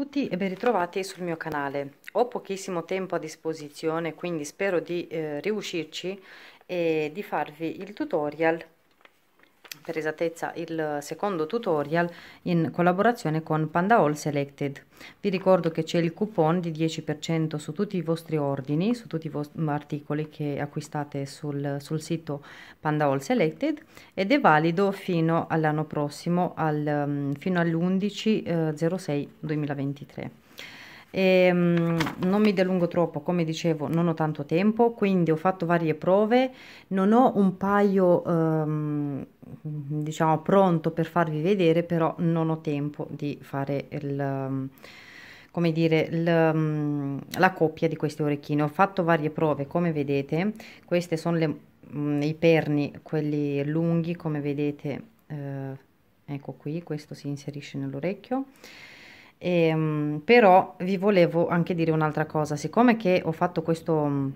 tutti e ben ritrovati sul mio canale. Ho pochissimo tempo a disposizione, quindi spero di eh, riuscirci e di farvi il tutorial per esattezza il secondo tutorial in collaborazione con Panda All Selected. Vi ricordo che c'è il coupon di 10% su tutti i vostri ordini, su tutti i vostri articoli che acquistate sul, sul sito Panda All Selected ed è valido fino all'anno prossimo, al, fino all'11.06.2023 e, ehm, non mi dilungo troppo come dicevo non ho tanto tempo quindi ho fatto varie prove non ho un paio ehm, diciamo pronto per farvi vedere però non ho tempo di fare il come dire il, la coppia di queste orecchine ho fatto varie prove come vedete queste sono le, mm, i perni quelli lunghi come vedete eh, ecco qui questo si inserisce nell'orecchio e, ehm, però vi volevo anche dire un'altra cosa, siccome che ho fatto questo, mm,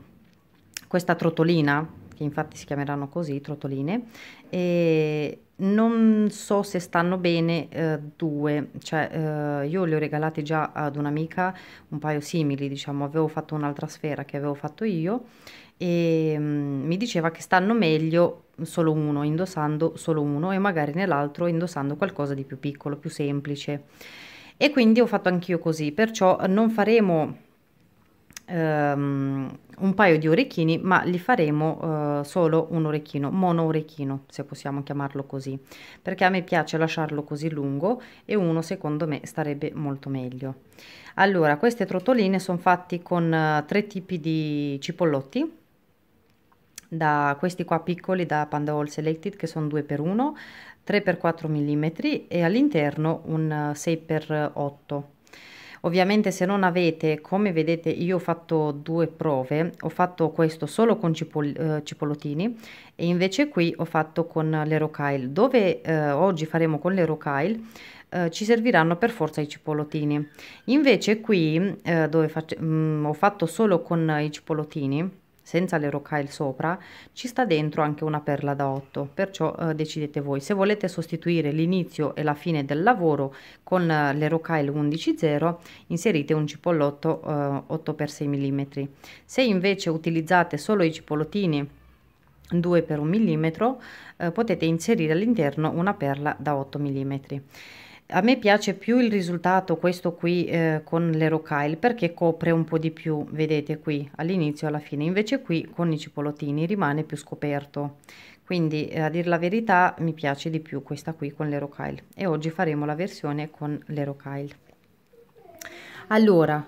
questa trottolina, che infatti si chiameranno così, trottoline, e non so se stanno bene eh, due, cioè eh, io le ho regalate già ad un'amica, un paio simili, diciamo, avevo fatto un'altra sfera che avevo fatto io e mm, mi diceva che stanno meglio solo uno, indossando solo uno e magari nell'altro indossando qualcosa di più piccolo, più semplice e quindi ho fatto anch'io così perciò non faremo um, un paio di orecchini ma li faremo uh, solo un orecchino mono orecchino se possiamo chiamarlo così perché a me piace lasciarlo così lungo e uno secondo me starebbe molto meglio allora queste trottoline sono fatte con uh, tre tipi di cipollotti da questi qua piccoli da Panda All Selected che sono due per uno 3x4 mm e all'interno un 6x8 eh, ovviamente se non avete come vedete io ho fatto due prove ho fatto questo solo con cipoll eh, cipollotini e invece qui ho fatto con l'erocile dove eh, oggi faremo con l'erocile eh, ci serviranno per forza i cipollotini invece qui eh, dove mh, mm, ho fatto solo con i cipollotini senza le rocaille sopra, ci sta dentro anche una perla da 8, perciò eh, decidete voi. Se volete sostituire l'inizio e la fine del lavoro con eh, le rocaille 11.0, inserite un cipollotto eh, 8x6 mm. Se invece utilizzate solo i cipollottini 2 x 1 mm, eh, potete inserire all'interno una perla da 8 mm. A me piace più il risultato questo qui eh, con le Kyle perché copre un po' di più, vedete qui all'inizio e alla fine, invece qui con i cipollottini rimane più scoperto. Quindi eh, a dir la verità mi piace di più questa qui con le Kyle e oggi faremo la versione con le Kyle. Allora,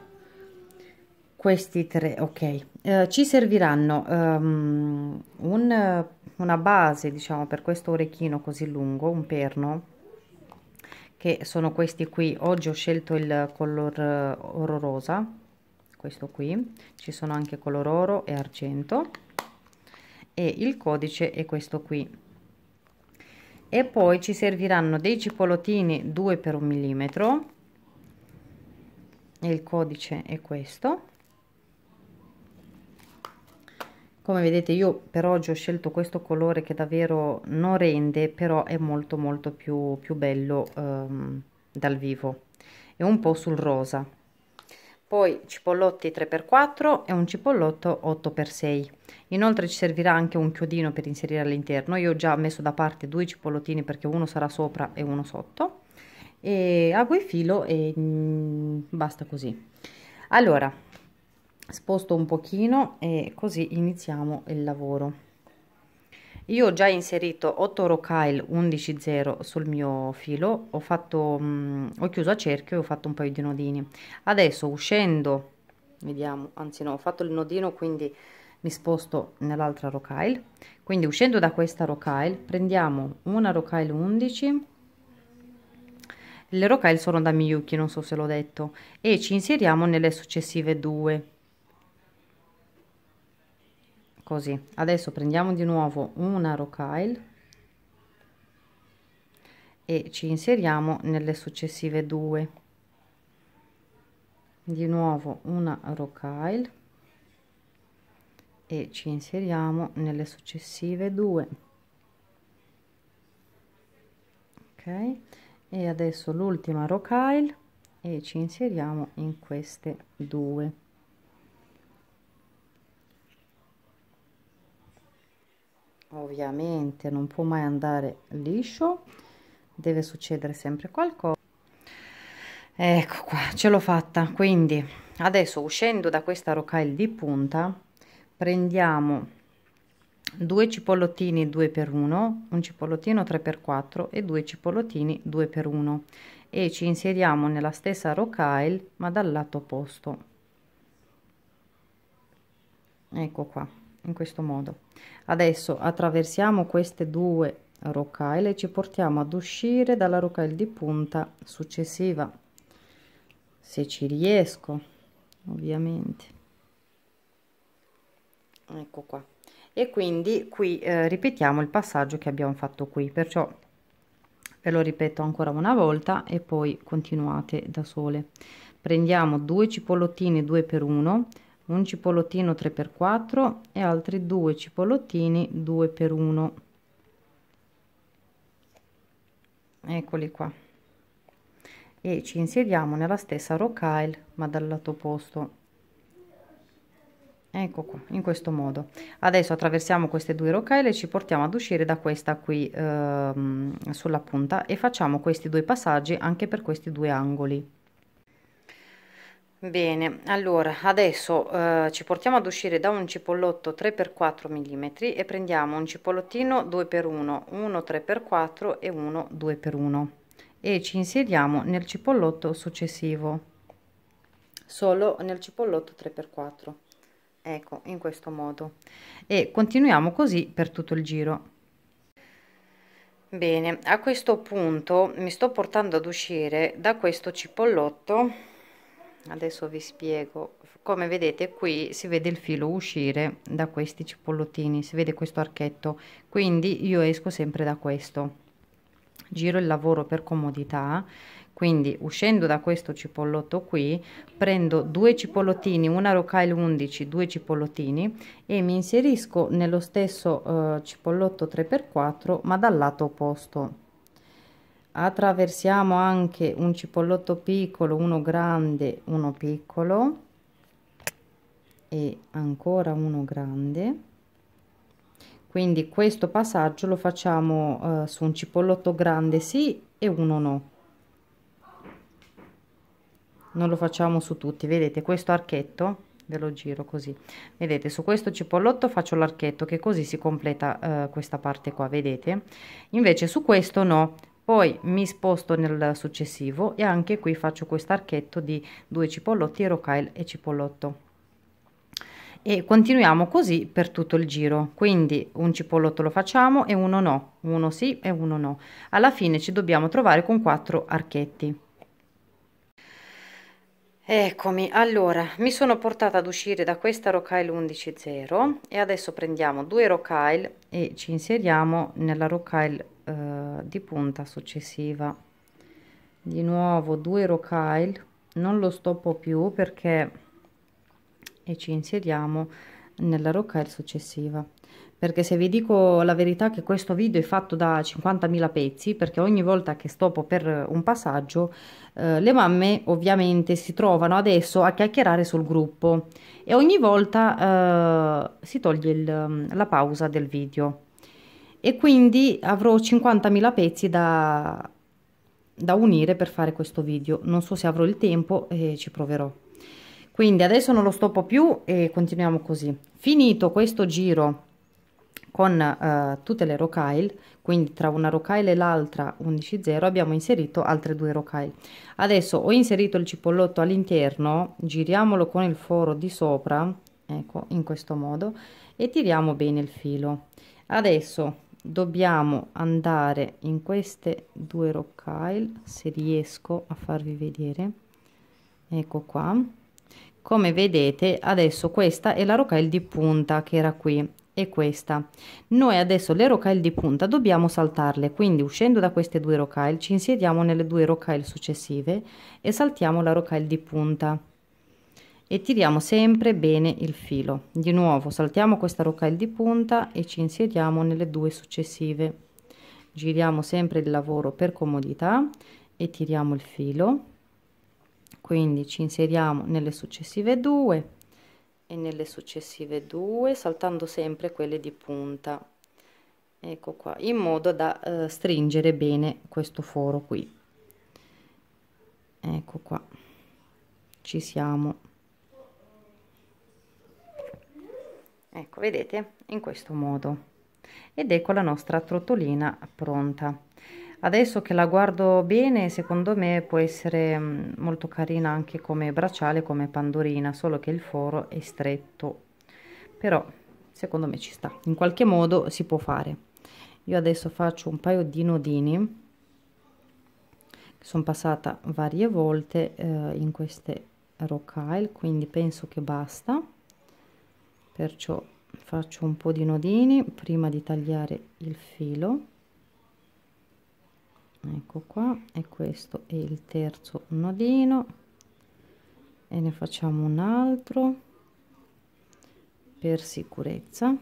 questi tre, ok, eh, ci serviranno um, un, una base diciamo per questo orecchino così lungo, un perno che sono questi qui oggi ho scelto il color eh, oro rosa questo qui ci sono anche color oro e argento e il codice è questo qui e poi ci serviranno dei cipolotini 2 per un millimetro e il codice è questo come vedete io per oggi ho scelto questo colore che davvero non rende però è molto molto più, più bello ehm, dal vivo e un po' sul rosa poi cipollotti 3x4 e un cipollotto 8x6 inoltre ci servirà anche un chiodino per inserire all'interno io ho già messo da parte due cipollottini perché uno sarà sopra e uno sotto e ago il filo e mh, mm, basta così allora sposto un pochino e così iniziamo il lavoro io ho già inserito 8 rocaille 110 sul mio filo ho fatto mh, mm, ho chiuso a cerchio e ho fatto un paio di nodini adesso uscendo vediamo anzi no ho fatto il nodino quindi mi sposto nell'altra rocaille quindi uscendo da questa rocaille prendiamo una rocaille 11 le rocaille sono da Miyuki non so se l'ho detto e ci inseriamo nelle successive due così adesso prendiamo di nuovo una rocaille e ci inseriamo nelle successive due di nuovo una rocaille e ci inseriamo nelle successive due ok e adesso l'ultima rocaille e ci inseriamo in queste due ovviamente non può mai andare liscio deve succedere sempre qualcosa ecco qua ce l'ho fatta quindi adesso uscendo da questa rocaille di punta prendiamo due cipollottini 2 per 1 un cipollottino 3 per 4 e due cipollottini 2 per 1 e ci inseriamo nella stessa rocaille ma dal lato opposto ecco qua in questo modo adesso attraversiamo queste due rocaille e ci portiamo ad uscire dalla rocaille di punta successiva se ci riesco ovviamente ecco qua e quindi qui eh, ripetiamo il passaggio che abbiamo fatto qui perciò ve lo ripeto ancora una volta e poi continuate da sole prendiamo due cipollottini 2 per 1 un cipollottino 3x4 e altri due cipollottini 2x1 eccoli qua e ci insediamo nella stessa rocaille ma dal lato opposto ecco qua in questo modo adesso attraversiamo queste due rocaille e ci portiamo ad uscire da questa qui ehm, sulla punta e facciamo questi due passaggi anche per questi due angoli Bene, allora adesso eh, ci portiamo ad uscire da un cipollotto 3x4 mm e prendiamo un cipollottino 2x1, uno 3x4 e uno 2x1 e ci insediamo nel cipollotto successivo, solo nel cipollotto 3x4, ecco in questo modo e continuiamo così per tutto il giro. Bene, a questo punto mi sto portando ad uscire da questo cipollotto adesso vi spiego come vedete qui si vede il filo uscire da questi cipollottini si vede questo archetto quindi io esco sempre da questo giro il lavoro per comodità quindi uscendo da questo cipollotto qui prendo due cipollottini una rocaille 11 due cipollottini e mi inserisco nello stesso eh, cipollotto 3x4 ma dal lato opposto attraversiamo anche un cipollotto piccolo uno grande uno piccolo e ancora uno grande quindi questo passaggio lo facciamo eh, su un cipollotto grande sì e uno no non lo facciamo su tutti vedete questo archetto ve lo giro così vedete su questo cipollotto faccio l'archetto che così si completa eh, questa parte qua vedete invece su questo no poi mi sposto nel successivo e anche qui faccio questo archetto di due cipollotti rocaille e cipollotto e continuiamo così per tutto il giro quindi un cipollotto lo facciamo e uno no uno sì e uno no alla fine ci dobbiamo trovare con quattro archetti Eccomi, allora mi sono portata ad uscire da questa rocaille 11.0 e adesso prendiamo due rocaille e ci inseriamo nella rocaille eh, di punta successiva di nuovo due rocaille non lo stoppo più perché e ci inseriamo nella rocaille successiva perché se vi dico la verità che questo video è fatto da 50.000 pezzi perché ogni volta che stoppo per un passaggio eh, le mamme ovviamente si trovano adesso a chiacchierare sul gruppo e ogni volta eh, si toglie il, la pausa del video e quindi avrò 50.000 pezzi da, da unire per fare questo video non so se avrò il tempo e ci proverò quindi adesso non lo stoppo più e continuiamo così finito questo giro con eh, tutte le rocaille quindi tra una rocaille e l'altra 11.0 abbiamo inserito altre due rocaille adesso ho inserito il cipollotto all'interno giriamolo con il foro di sopra ecco in questo modo e tiriamo bene il filo adesso dobbiamo andare in queste due rock se riesco a farvi vedere ecco qua come vedete adesso questa è la rocaille di punta che era qui e questa noi adesso le rocaille di punta dobbiamo saltarle quindi uscendo da queste due rocaille ci insediamo nelle due rocaille successive e saltiamo la rocaille di punta e tiriamo sempre bene il filo di nuovo saltiamo questa rocaille di punta e ci inseriamo nelle due successive giriamo sempre il lavoro per comodità e tiriamo il filo quindi ci inseriamo nelle successive due e nelle successive due saltando sempre quelle di punta ecco qua in modo da eh, stringere bene questo foro qui ecco qua ci siamo ecco vedete in questo modo ed ecco la nostra trottolina pronta adesso che la guardo bene secondo me può essere mm, molto carina anche come bracciale come pandorina solo che il foro è stretto però secondo me ci sta in qualche modo si può fare io adesso faccio un paio di nodini sono passata varie volte eh, in queste rocaille quindi penso che basta perciò faccio un po di nodini prima di tagliare il filo ecco qua e questo è il terzo nodino e ne facciamo un altro per sicurezza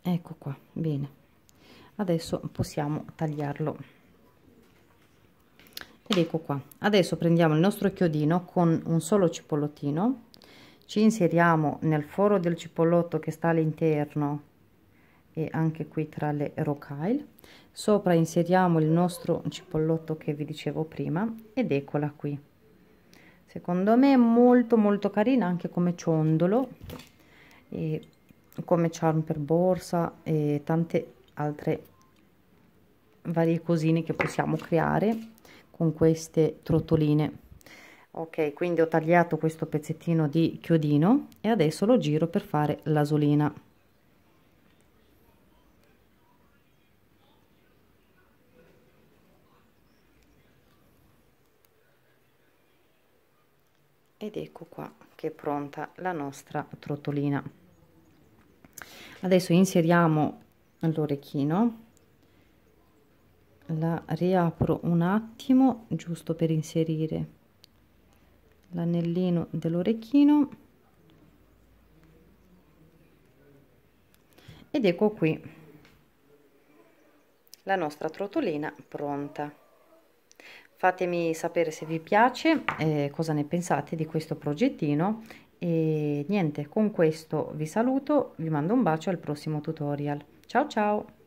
ecco qua bene adesso possiamo tagliarlo ed ecco qua adesso prendiamo il nostro chiodino con un solo cipollottino ci inseriamo nel foro del cipollotto che sta all'interno e anche qui tra le rocaille sopra inseriamo il nostro cipollotto che vi dicevo prima ed eccola qui secondo me è molto molto carina anche come ciondolo e come charm per borsa e tante altre varie cosine che possiamo creare con queste trottoline ok quindi ho tagliato questo pezzettino di chiodino e adesso lo giro per fare l'asolina ed ecco qua che è pronta la nostra trottolina adesso inseriamo l'orecchino la riapro un attimo giusto per inserire l'anellino dell'orecchino ed ecco qui la nostra trottolina pronta fatemi sapere se vi piace eh, cosa ne pensate di questo progettino e niente con questo vi saluto vi mando un bacio al prossimo tutorial ciao ciao